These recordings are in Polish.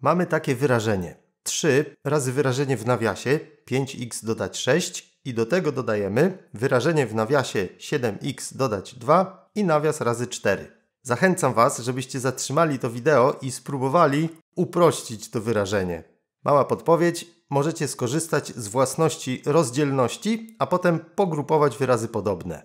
Mamy takie wyrażenie 3 razy wyrażenie w nawiasie 5x dodać 6 i do tego dodajemy wyrażenie w nawiasie 7x dodać 2 i nawias razy 4. Zachęcam Was, żebyście zatrzymali to wideo i spróbowali uprościć to wyrażenie. Mała podpowiedź, możecie skorzystać z własności rozdzielności, a potem pogrupować wyrazy podobne.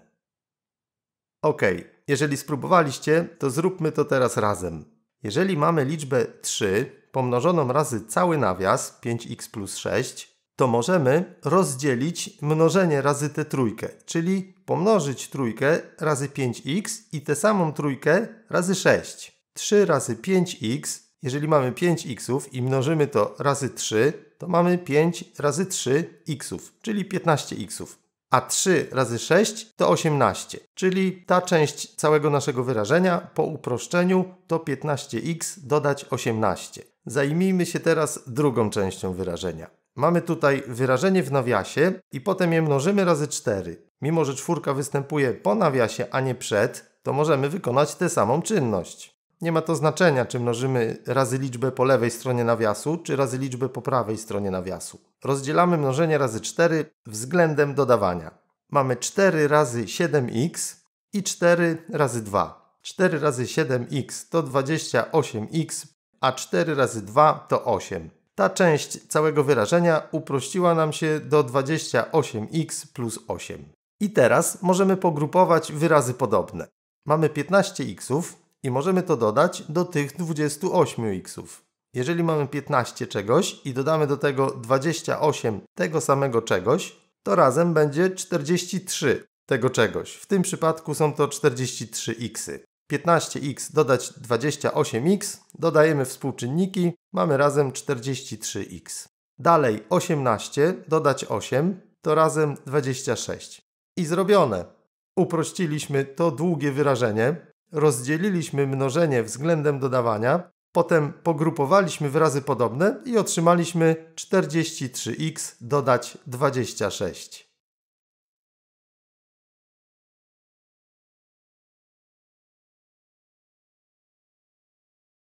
Ok, jeżeli spróbowaliście, to zróbmy to teraz razem. Jeżeli mamy liczbę 3 pomnożoną razy cały nawias 5x plus 6, to możemy rozdzielić mnożenie razy tę trójkę, czyli pomnożyć trójkę razy 5x i tę samą trójkę razy 6. 3 razy 5x, jeżeli mamy 5xów i mnożymy to razy 3, to mamy 5 razy 3xów, czyli 15xów a 3 razy 6 to 18, czyli ta część całego naszego wyrażenia po uproszczeniu to 15x dodać 18. Zajmijmy się teraz drugą częścią wyrażenia. Mamy tutaj wyrażenie w nawiasie i potem je mnożymy razy 4. Mimo, że czwórka występuje po nawiasie, a nie przed, to możemy wykonać tę samą czynność. Nie ma to znaczenia, czy mnożymy razy liczbę po lewej stronie nawiasu, czy razy liczbę po prawej stronie nawiasu rozdzielamy mnożenie razy 4 względem dodawania. Mamy 4 razy 7x i 4 razy 2. 4 razy 7x to 28x, a 4 razy 2 to 8. Ta część całego wyrażenia uprościła nam się do 28x plus 8. I teraz możemy pogrupować wyrazy podobne. Mamy 15xów i możemy to dodać do tych 28xów. Jeżeli mamy 15 czegoś i dodamy do tego 28 tego samego czegoś, to razem będzie 43 tego czegoś. W tym przypadku są to 43x. 15x dodać 28x, dodajemy współczynniki, mamy razem 43x. Dalej 18 dodać 8 to razem 26. I zrobione. Uprościliśmy to długie wyrażenie, rozdzieliliśmy mnożenie względem dodawania Potem pogrupowaliśmy wyrazy podobne i otrzymaliśmy 43x dodać 26.